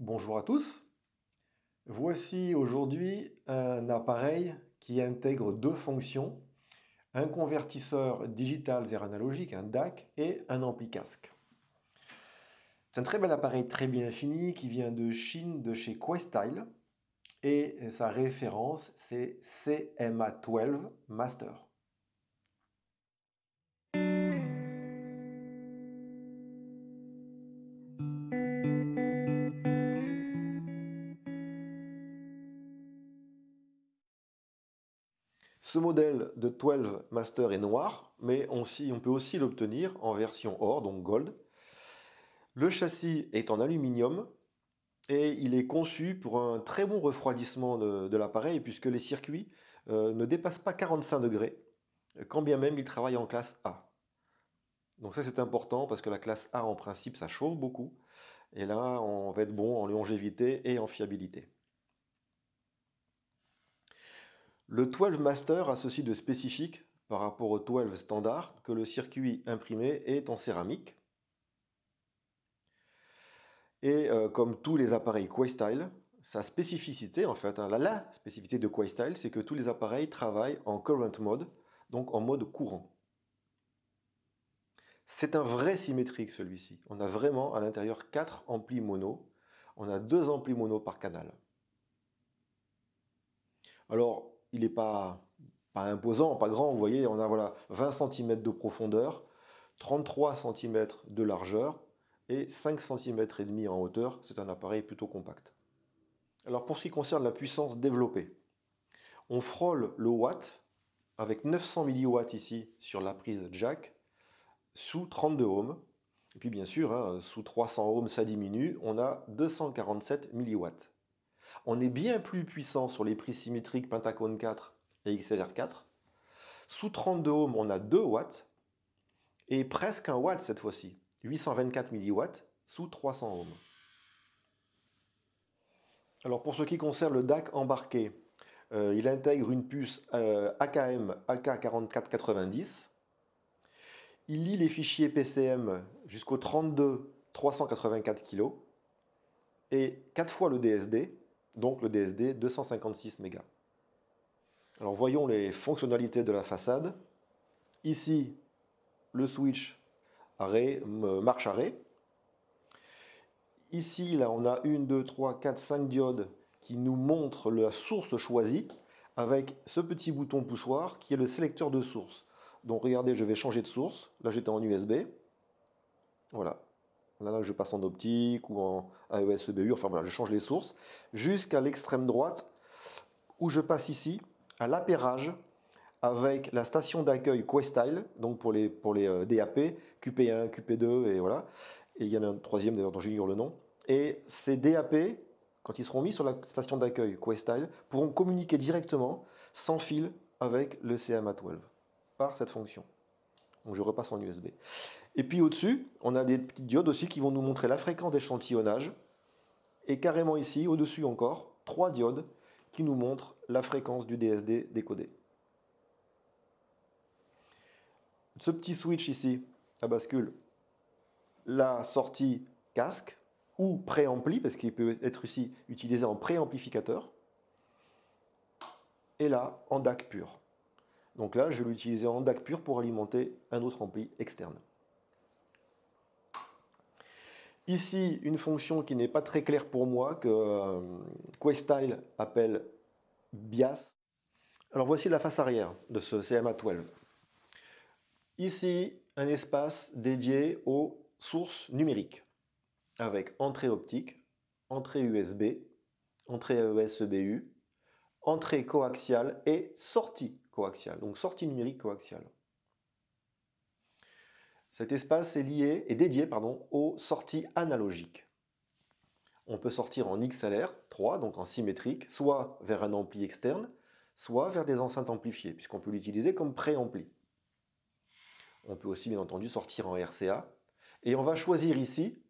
Bonjour à tous. Voici aujourd'hui un appareil qui intègre deux fonctions, un convertisseur digital vers analogique, un DAC, et un ampli casque. C'est un très bel appareil très bien fini qui vient de Chine, de chez Questyle, et sa référence c'est CMA12 Master. Ce modèle de 12 Master est noir, mais on, peut aussi l'obtenir en version or, donc gold. Le châssis est en aluminium et il est conçu pour un très bon refroidissement de, l'appareil puisque les circuits euh, ne dépassent pas 45 degrés, quand bien même ils travaillent en classe A. Donc ça c'est important parce que la classe A en principe ça chauffe beaucoup et là on va être bon en longévité et en fiabilité. Le 12 Master a ceci de spécifique par rapport au 12 standard que le circuit imprimé est en céramique. Et euh, comme tous les appareils Questyle, sa spécificité, en fait, hein, la, spécificité de Questyle, c'est que tous les appareils travaillent en current mode, donc en mode courant. C'est un vrai symétrique celui-ci. On a vraiment à l'intérieur 4 amplis mono. On a 2 amplis mono par canal. Alors, il n'est pas, imposant, pas grand. Vous voyez, on a voilà, 20 cm de profondeur, 33 cm de largeur et 5 cm et demi en hauteur. C'est un appareil plutôt compact. Alors pour ce qui concerne la puissance développée, on frôle le watt avec 900 mW ici sur la prise jack sous 32 ohms. Et puis bien sûr, hein, sous 300 ohms, ça diminue, on a 247 mW on est bien plus puissant sur les prix symétriques Pentacone 4 et XLR4. Sous 32 ohms, on a 2 watts et presque 1 watt cette fois-ci, 824 mW sous 300 ohms. Alors pour ce qui concerne le DAC embarqué, euh, il intègre une puce euh, AKM AK4490. Il lit les fichiers PCM jusqu'au 32 384 kg et 4 fois le DSD donc le DSD 256 mégas. Alors voyons les fonctionnalités de la façade. Ici, le switch arrêt, marche arrêt. Ici, là, on a une, 2, 3, 4, 5 diodes qui nous montrent la source choisie avec ce petit bouton poussoir qui est le sélecteur de source. Donc regardez, je vais changer de source. Là, j'étais en USB. Voilà, Là, je passe en optique ou en AES EBU, enfin voilà, je change les sources, jusqu'à l'extrême droite, où je passe ici à l'appérage avec la station d'accueil Questile, donc pour les, pour les euh, DAP, QP1, QP2, et voilà. Et il y en a un troisième d'ailleurs dont j'ignore le nom. Et ces DAP, quand ils seront mis sur la station d'accueil Questile, pourront communiquer directement, sans fil, avec le CMA12, par cette fonction. Donc je repasse en USB. Et puis au-dessus, on a des petites diodes aussi qui vont nous montrer la fréquence d'échantillonnage. Et carrément ici, au-dessus encore, trois diodes qui nous montrent la fréquence du DSD décodé. Ce petit switch ici, à bascule, la sortie casque ou préampli, parce qu'il peut être ici utilisé en préamplificateur, et là en DAC pur. Donc là, je vais l'utiliser en DAC pur pour alimenter un autre ampli externe. Ici, une fonction qui n'est pas très claire pour moi, que euh, Questile appelle bias. Alors voici la face arrière de ce CMA12. Ici, un espace dédié aux sources numériques, avec entrée optique, entrée USB, entrée aes entrée coaxiale et sortie coaxiale, donc sortie numérique coaxiale. Cet espace est lié et dédié aux sorties analogiques. On peut sortir en XLR 3, donc en symétrique, soit vers un ampli externe, soit vers des enceintes amplifiées, puisqu'on peut l'utiliser comme préampli. On peut aussi bien entendu sortir en RCA, et on va choisir ici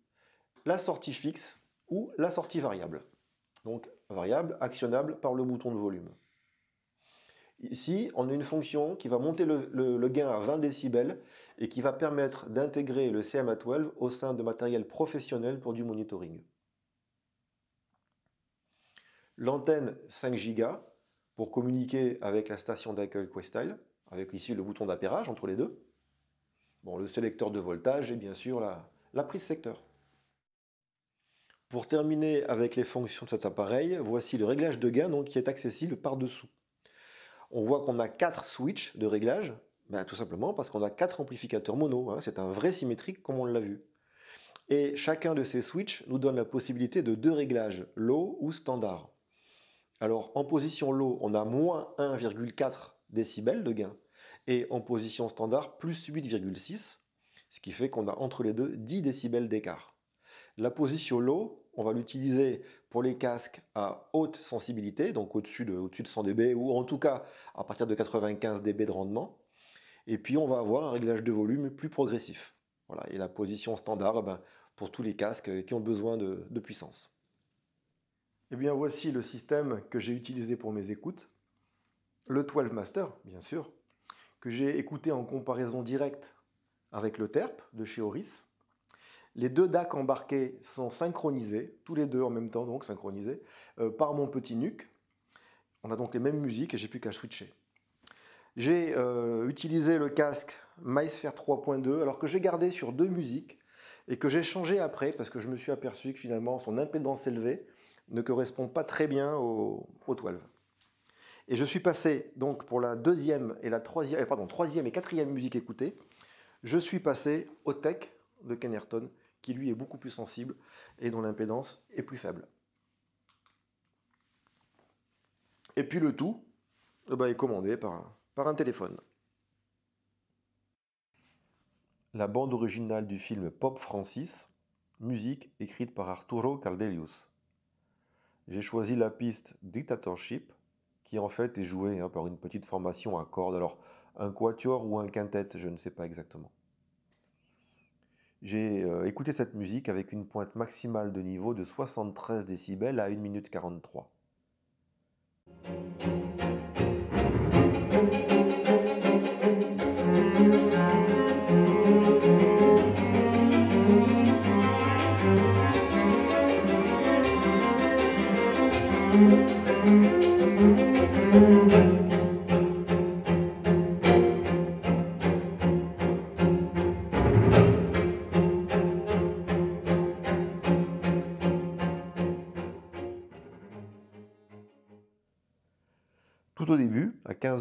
la sortie fixe ou la sortie variable. Donc variable actionnable par le bouton de volume. Ici, on a une fonction qui va monter le, le gain à 20 décibels et qui va permettre d'intégrer le CMA12 au sein de matériel professionnel pour du monitoring. L'antenne 5 Go pour communiquer avec la station d'accueil Questile, avec ici le bouton d'appairage entre les deux. Bon, le sélecteur de voltage et bien sûr la, prise secteur. Pour terminer avec les fonctions de cet appareil, voici le réglage de gain donc, qui est accessible par dessous. On voit qu'on a quatre switches de réglage ben, tout simplement parce qu'on a quatre amplificateurs mono, hein. c'est un vrai symétrique comme on l'a vu. Et chacun de ces switches nous donne la possibilité de deux réglages, low ou standard. Alors en position low, on a moins 1,4 décibels de gain, et en position standard, plus 8,6, ce qui fait qu'on a entre les deux 10 décibels d'écart. La position low, on va l'utiliser pour les casques à haute sensibilité, donc au-dessus de, au de 100 dB, ou en tout cas à partir de 95 dB de rendement. Et puis on va avoir un réglage de volume plus progressif. Voilà, et la position standard eh ben, pour tous les casques qui ont besoin de, puissance. Et eh bien voici le système que j'ai utilisé pour mes écoutes. Le 12 Master, bien sûr, que j'ai écouté en comparaison directe avec le TERP de chez Oris. Les deux DAC embarqués sont synchronisés, tous les deux en même temps, donc synchronisés, euh, par mon petit nuque. On a donc les mêmes musiques et j'ai plus qu'à switcher. J'ai euh, utilisé le casque MySphere 3.2 alors que j'ai gardé sur deux musiques et que j'ai changé après parce que je me suis aperçu que finalement son impédance élevée ne correspond pas très bien au, 12. Et je suis passé donc pour la deuxième et la troisième, euh, pardon, troisième et quatrième musique écoutée, je suis passé au Tech de Kennerton qui lui est beaucoup plus sensible et dont l'impédance est plus faible. Et puis le tout euh, ben, est commandé par un un téléphone. La bande originale du film Pop Francis, musique écrite par Arturo Caldelius. J'ai choisi la piste Dictatorship, qui en fait est jouée hein, par une petite formation à cordes, alors un quatuor ou un quintet, je ne sais pas exactement. J'ai euh, écouté cette musique avec une pointe maximale de niveau de 73 décibels à 1 minute 43.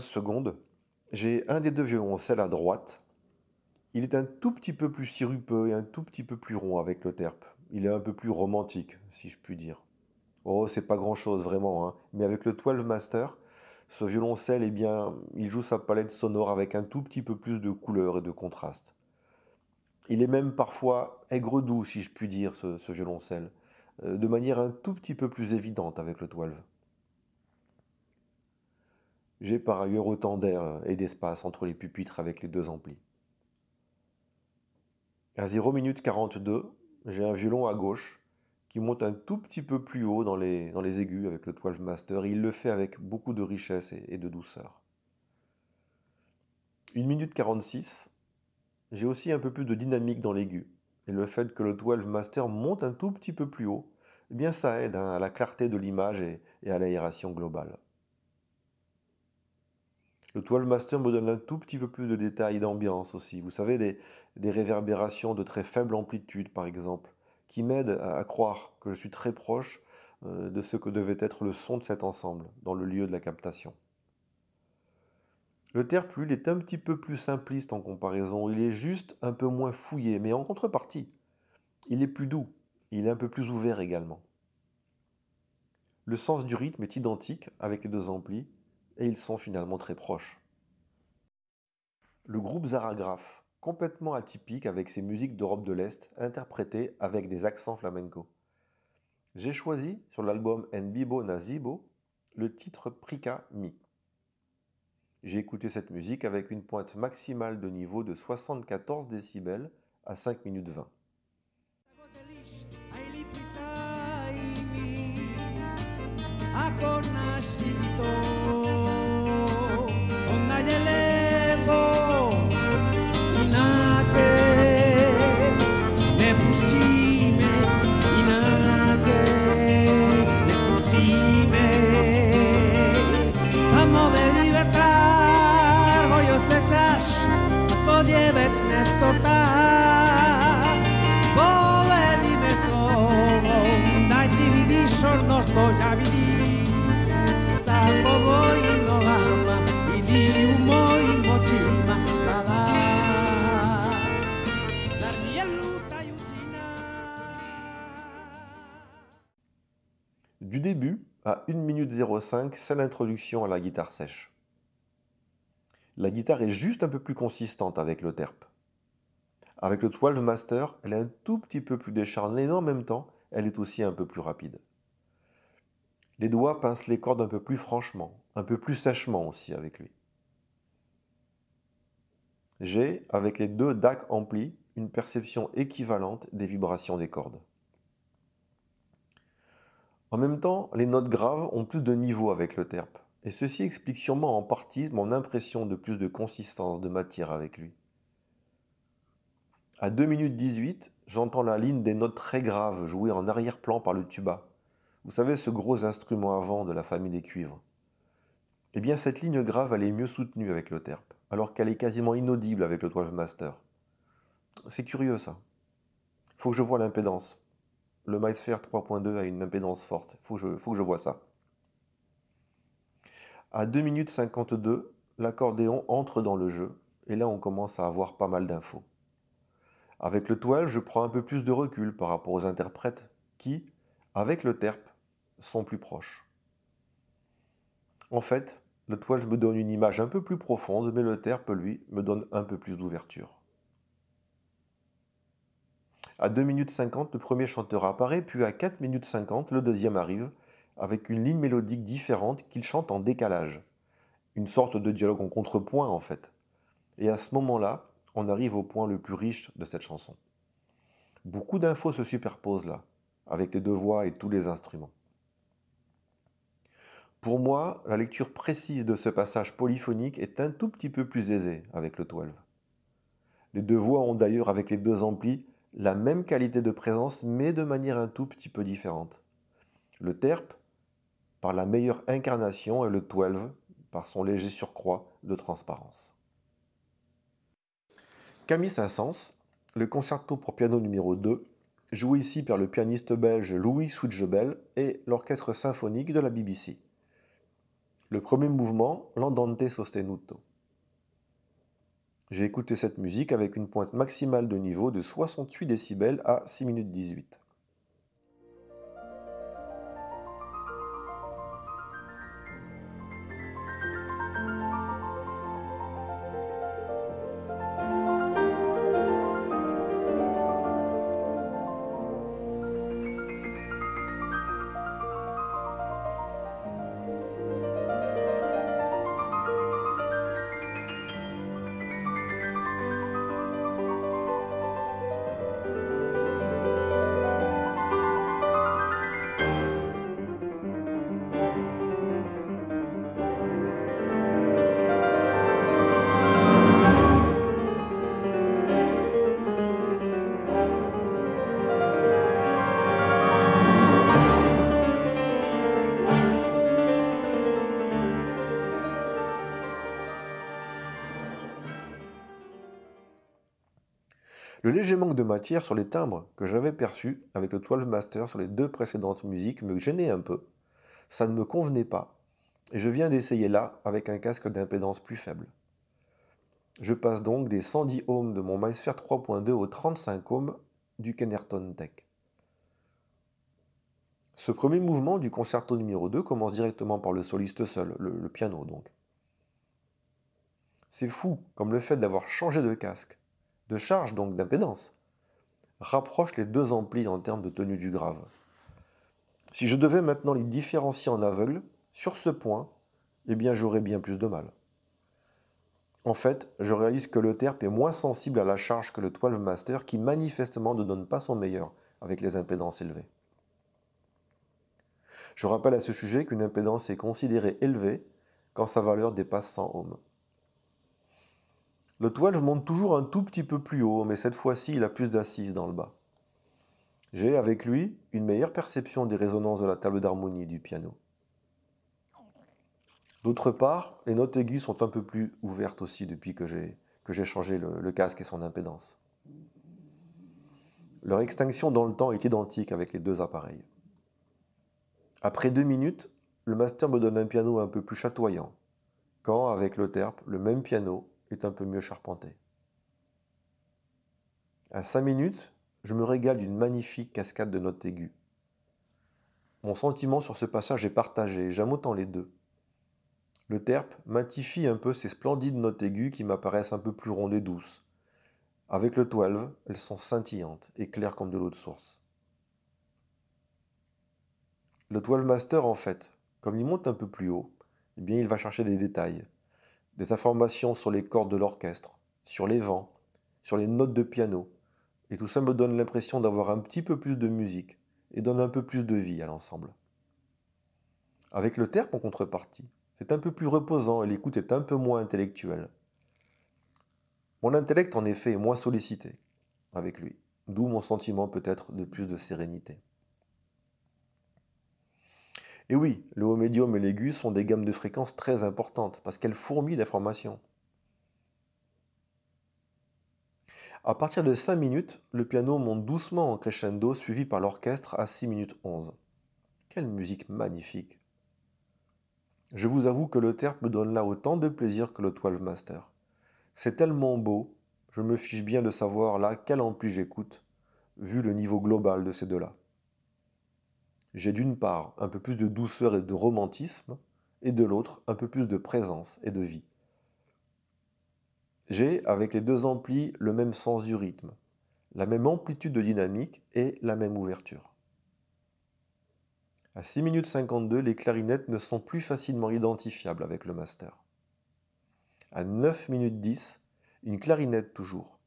secondes, j'ai un des deux violoncelles à droite. Il est un tout petit peu plus sirupeux et un tout petit peu plus rond avec le Terp, Il est un peu plus romantique, si je puis dire. Oh, c'est pas grand chose vraiment, hein. mais avec le 12 Master, ce violoncelle, eh bien, il joue sa palette sonore avec un tout petit peu plus de couleur et de contraste. Il est même parfois aigre-doux, si je puis dire, ce, ce violoncelle, euh, de manière un tout petit peu plus évidente avec le 12. J'ai par ailleurs autant d'air euh, et d'espace entre les pupitres avec les deux amplis. À 0 minute 42, j'ai un violon à gauche qui monte un tout petit peu plus haut dans les, aigus avec le 12 master. il le fait avec beaucoup de richesse et, de douceur. 1 minute 46, j'ai aussi un peu plus de dynamique dans l'aigu. Et le fait que le 12 master monte un tout petit peu plus haut, eh bien ça aide hein, à la clarté de l'image et à l'aération globale. Le 12 Master me donne un tout petit peu plus de détails d'ambiance aussi. Vous savez, des, réverbérations de très faible amplitude, par exemple, qui m'aident à, croire que je suis très proche euh, de ce que devait être le son de cet ensemble dans le lieu de la captation. Le terre est un petit peu plus simpliste en comparaison, il est juste un peu moins fouillé, mais en contrepartie, il est plus doux, il est un peu plus ouvert également. Le sens du rythme est identique avec les deux amplis, et ils sont finalement très proches. Le groupe Zaragraf, complètement atypique avec ses musiques d'Europe de l'Est interprétées avec des accents flamenco. J'ai choisi sur l'album Nbibo Nazibo le titre Prika Mi. J'ai écouté cette musique avec une pointe maximale de niveau de 74 décibels à 5 minutes 20. Dele. Du début à 1 minute 05, c'est l'introduction à la guitare sèche. La guitare est juste un peu plus consistante avec le terp. Avec le 12 Master, elle est un tout petit peu plus décharnée, mais en même temps, elle est aussi un peu plus rapide. Les doigts pincent les cordes un peu plus franchement, un peu plus sèchement aussi avec lui. J'ai, avec les deux DAC amplis, une perception équivalente des vibrations des cordes. En même temps, les notes graves ont plus de niveau avec le terp, et ceci explique sûrement en partie mon impression de plus de consistance de matière avec lui. À 2 minutes 18, j'entends la ligne des notes très graves jouée en arrière-plan par le tuba. Vous savez, ce gros instrument avant de la famille des cuivres. Eh bien, cette ligne grave, elle est mieux soutenue avec le terp, alors qu'elle est quasiment inaudible avec le 12 master. C'est curieux ça. Faut que je voie l'impédance le MySphere 3.2 a une impédance forte. Faut faut que je vois ça. À 2 minutes 52, l'accordéon entre dans le jeu et là on commence à avoir pas mal d'infos. Avec le toile, je prends un peu plus de recul par rapport aux interprètes qui, avec le terp, sont plus proches. En fait, le 12 me donne une image un peu plus profonde, mais le terp, lui, me donne un peu plus d'ouverture. À 2 minutes 50, le premier chanteur apparaît, puis à 4 minutes 50, le deuxième arrive, avec une ligne mélodique différente qu'il chante en décalage. Une sorte de dialogue en contrepoint, en fait. Et à ce moment-là, on arrive au point le plus riche de cette chanson. Beaucoup d'infos se superposent là, avec les deux voix et tous les instruments. Pour moi, la lecture précise de ce passage polyphonique est un tout petit peu plus aisée avec le 12. Les deux voix ont d'ailleurs, avec les deux amplis, la même qualité de présence, mais de manière un tout petit peu différente. Le terp, par la meilleure incarnation, et le 12, par son léger surcroît de transparence. Camille Saint-Saëns, le concerto pour piano numéro 2, joué ici par le pianiste belge Louis Soudjebel et l'orchestre symphonique de la BBC. Le premier mouvement, l'Andante Sostenuto. J'ai écouté cette musique avec une pointe maximale de niveau de 68 décibels à 6 minutes 18. Le léger manque de matière sur les timbres que j'avais perçu avec le 12 Master sur les deux précédentes musiques me gênait un peu. Ça ne me convenait pas. Et je viens d'essayer là avec un casque d'impédance plus faible. Je passe donc des 110 ohms de mon MySphere 3.2 aux 35 ohms du Kennerton Tech. Ce premier mouvement du concerto numéro 2 commence directement par le soliste seul, le piano donc. C'est fou comme le fait d'avoir changé de casque, de charge, donc d'impédance, rapproche les deux amplis en termes de tenue du grave. Si je devais maintenant les différencier en aveugle, sur ce point, eh bien j'aurais bien plus de mal. En fait, je réalise que le TERP est moins sensible à la charge que le 12 Master qui manifestement ne donne pas son meilleur avec les impédances élevées. Je rappelle à ce sujet qu'une impédance est considérée élevée quand sa valeur dépasse 100 ohms. Le 12 monte toujours un tout petit peu plus haut, mais cette fois-ci, il a plus d'assises dans le bas. J'ai avec lui une meilleure perception des résonances de la table d'harmonie du piano. D'autre part, les notes aiguës sont un peu plus ouvertes aussi depuis que j'ai changé le, casque et son impédance. Leur extinction dans le temps est identique avec les deux appareils. Après deux minutes, le master me donne un piano un peu plus chatoyant, quand, avec le terp, le même piano, est un peu mieux charpenté. À 5 minutes, je me régale d'une magnifique cascade de notes aiguës. Mon sentiment sur ce passage est partagé, j'aime autant les deux. Le terp matifie un peu ces splendides notes aiguës qui m'apparaissent un peu plus rondes et douces. Avec le 12, elles sont scintillantes et claires comme de l'eau de source. Le 12 master, en fait, comme il monte un peu plus haut, eh bien il va chercher des détails, des informations sur les cordes de l'orchestre, sur les vents, sur les notes de piano. Et tout ça me donne l'impression d'avoir un petit peu plus de musique et donne un peu plus de vie à l'ensemble. Avec le terme, en contrepartie, c'est un peu plus reposant et l'écoute est un peu moins intellectuelle. Mon intellect en effet est moins sollicité avec lui, d'où mon sentiment peut-être de plus de sérénité. Et oui, le haut médium et l'aigu sont des gammes de fréquences très importantes parce qu'elles fourmillent d'informations. À partir de 5 minutes, le piano monte doucement en crescendo suivi par l'orchestre à 6 minutes 11. Quelle musique magnifique Je vous avoue que le terp me donne là autant de plaisir que le 12 master. C'est tellement beau, je me fiche bien de savoir là quel ampli j'écoute, vu le niveau global de ces deux-là. J'ai d'une part un peu plus de douceur et de romantisme, et de l'autre un peu plus de présence et de vie. J'ai avec les deux amplis le même sens du rythme, la même amplitude de dynamique et la même ouverture. À 6 minutes 52, les clarinettes me sont plus facilement identifiables avec le master. À 9 minutes 10, une clarinette toujours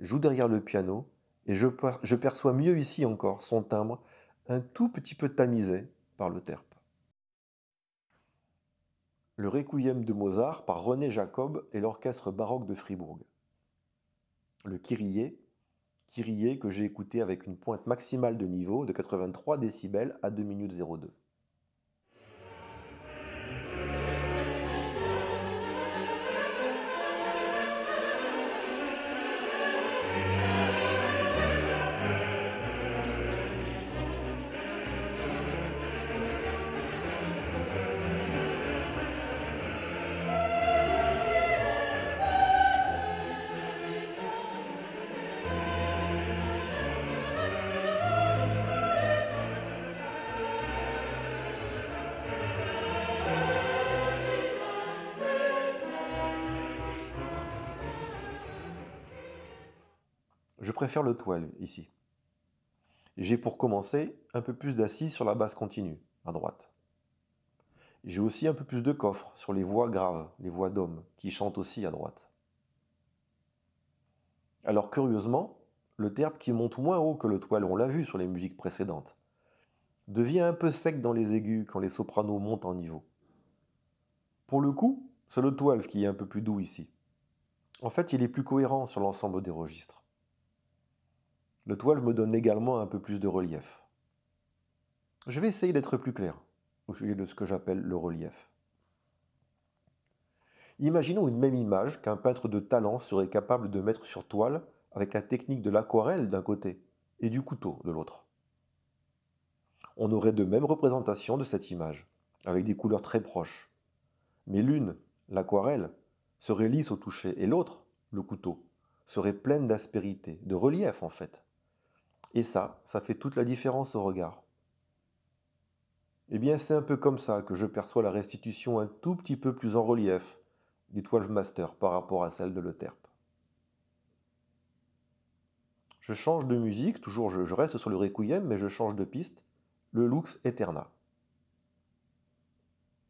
joue derrière le piano et je, perçois mieux ici encore son timbre un tout petit peu tamisé par le terpe. Le Requiem de Mozart par René Jacob et l'orchestre baroque de Fribourg. Le Kyrie, Kyrie que j'ai écouté avec une pointe maximale de niveau de 83 décibels à 2 minutes 02. Je préfère le 12 ici. J'ai pour commencer un peu plus d'assises sur la basse continue, à droite. J'ai aussi un peu plus de coffre sur les voix graves, les voix d'hommes, qui chantent aussi à droite. Alors curieusement, le terpe qui monte moins haut que le toile, on l'a vu sur les musiques précédentes, devient un peu sec dans les aigus quand les sopranos montent en niveau. Pour le coup, c'est le 12 qui est un peu plus doux ici. En fait, il est plus cohérent sur l'ensemble des registres. Le toile me donne également un peu plus de relief. Je vais essayer d'être plus clair au sujet de ce que j'appelle le relief. Imaginons une même image qu'un peintre de talent serait capable de mettre sur toile avec la technique de l'aquarelle d'un côté et du couteau de l'autre. On aurait de mêmes représentations de cette image, avec des couleurs très proches. Mais l'une, l'aquarelle, serait lisse au toucher et l'autre, le couteau, serait pleine d'aspérité, de relief en fait. Et ça, ça fait toute la différence au regard. Eh bien, c'est un peu comme ça que je perçois la restitution un tout petit peu plus en relief du 12 Master par rapport à celle de l'Euterpe. Je change de musique, toujours je, reste sur le Requiem, mais je change de piste, le Lux Eterna.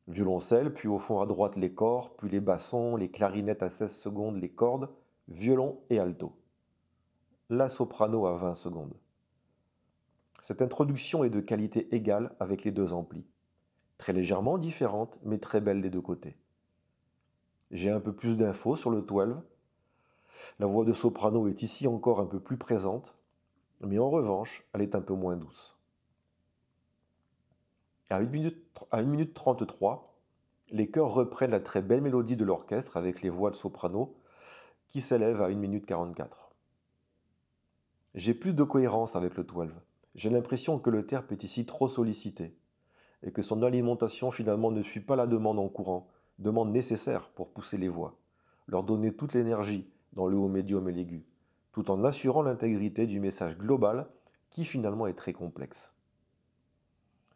Violoncelle, puis au fond à droite les corps, puis les bassons, les clarinettes à 16 secondes, les cordes, violon et alto. La soprano à 20 secondes. Cette introduction est de qualité égale avec les deux amplis. Très légèrement différente, mais très belle des deux côtés. J'ai un peu plus d'infos sur le 12. La voix de soprano est ici encore un peu plus présente, mais en revanche, elle est un peu moins douce. À 1 minute, 33, les chœurs reprennent la très belle mélodie de l'orchestre avec les voix de soprano qui s'élèvent à 1 minute 44. J'ai plus de cohérence avec le 12. J'ai l'impression que le TERP est ici trop sollicité et que son alimentation finalement ne suit pas la demande en courant, demande nécessaire pour pousser les voies, leur donner toute l'énergie dans le haut médium et l'aigu, tout en assurant l'intégrité du message global qui finalement est très complexe.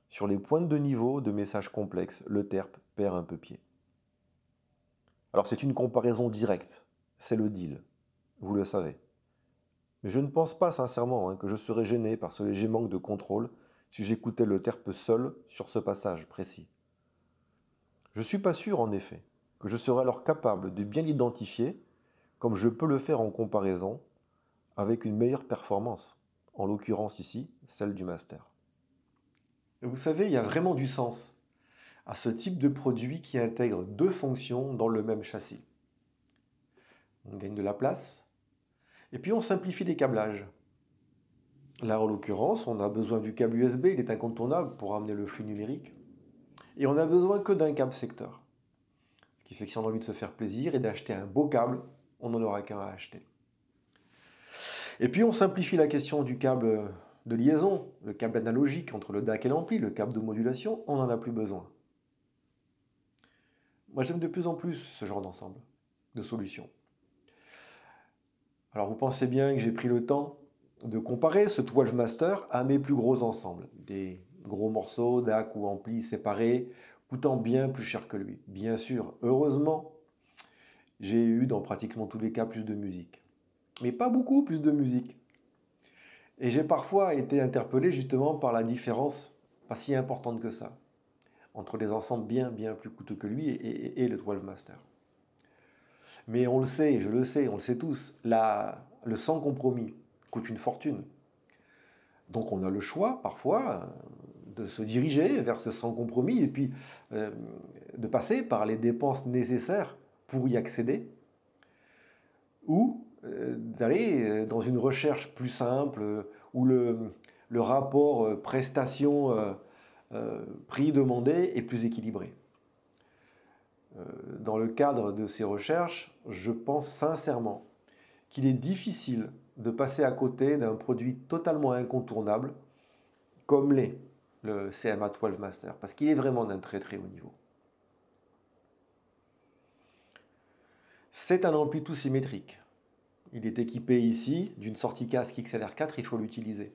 Sur les pointes de niveau de messages complexes, le TERP perd un peu pied. Alors c'est une comparaison directe, c'est le deal, vous le savez. Mais je ne pense pas sincèrement hein, que je serais gêné par ce léger manque de contrôle si j'écoutais le terpe seul sur ce passage précis. Je ne suis pas sûr, en effet, que je serais alors capable de bien l'identifier comme je peux le faire en comparaison avec une meilleure performance, en l'occurrence ici, celle du master. Vous savez, il y a vraiment du sens à ce type de produit qui intègre deux fonctions dans le même châssis. On gagne de la place et puis on simplifie les câblages. Là, en l'occurrence, on a besoin du câble USB, il est incontournable pour amener le flux numérique. Et on n'a besoin que d'un câble secteur. Ce qui fait que si on a envie de se faire plaisir et d'acheter un beau câble, on n'en aura qu'un à acheter. Et puis on simplifie la question du câble de liaison, le câble analogique entre le DAC et l'ampli, le câble de modulation, on n'en a plus besoin. Moi j'aime de plus en plus ce genre d'ensemble, de solutions. Alors vous pensez bien que j'ai pris le temps de comparer ce 12 Master à mes plus gros ensembles, des gros morceaux DAC ou amplis séparés, coûtant bien plus cher que lui. Bien sûr, heureusement, j'ai eu dans pratiquement tous les cas plus de musique. Mais pas beaucoup plus de musique. Et j'ai parfois été interpellé justement par la différence, pas si importante que ça, entre les ensembles bien bien plus coûteux que lui et, et le 12 Master. Mais on le sait, je le sais, on le sait tous, le sans compromis coûte une fortune. Donc on a le choix parfois de se diriger vers ce sans compromis et puis euh, de passer par les dépenses nécessaires pour y accéder ou euh, d'aller euh, dans une recherche plus simple où le, le rapport prestation-prix demandé est plus équilibré. Euh, dans le cadre de ces recherches, je pense sincèrement qu'il est difficile de passer à côté d'un produit totalement incontournable comme l'est le CMA 12 Master, parce qu'il est vraiment d'un très très haut niveau. C'est un ampli tout symétrique. Il est équipé ici d'une sortie casque XLR4, il faut l'utiliser.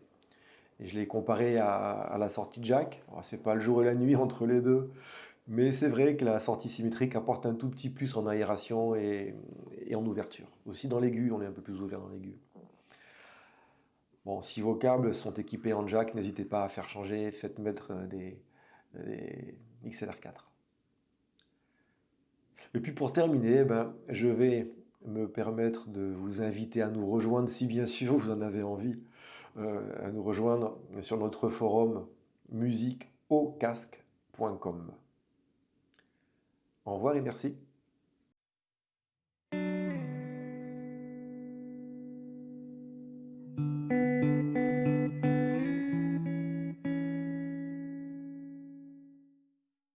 je l'ai comparé à, la sortie jack. Oh, Ce n'est pas le jour et la nuit entre les deux, mais c'est vrai que la sortie symétrique apporte un tout petit plus en aération et, en ouverture. Aussi dans l'aigu, on est un peu plus ouvert dans l'aigu. Bon, si vos câbles sont équipés en jack, n'hésitez pas à faire changer, faites mettre euh, des, XLR4. Et puis pour terminer, ben, je vais me permettre de vous inviter à nous rejoindre, si bien sûr vous en avez envie, euh, à nous rejoindre sur notre forum musiqueaucasque.com. Au revoir et merci.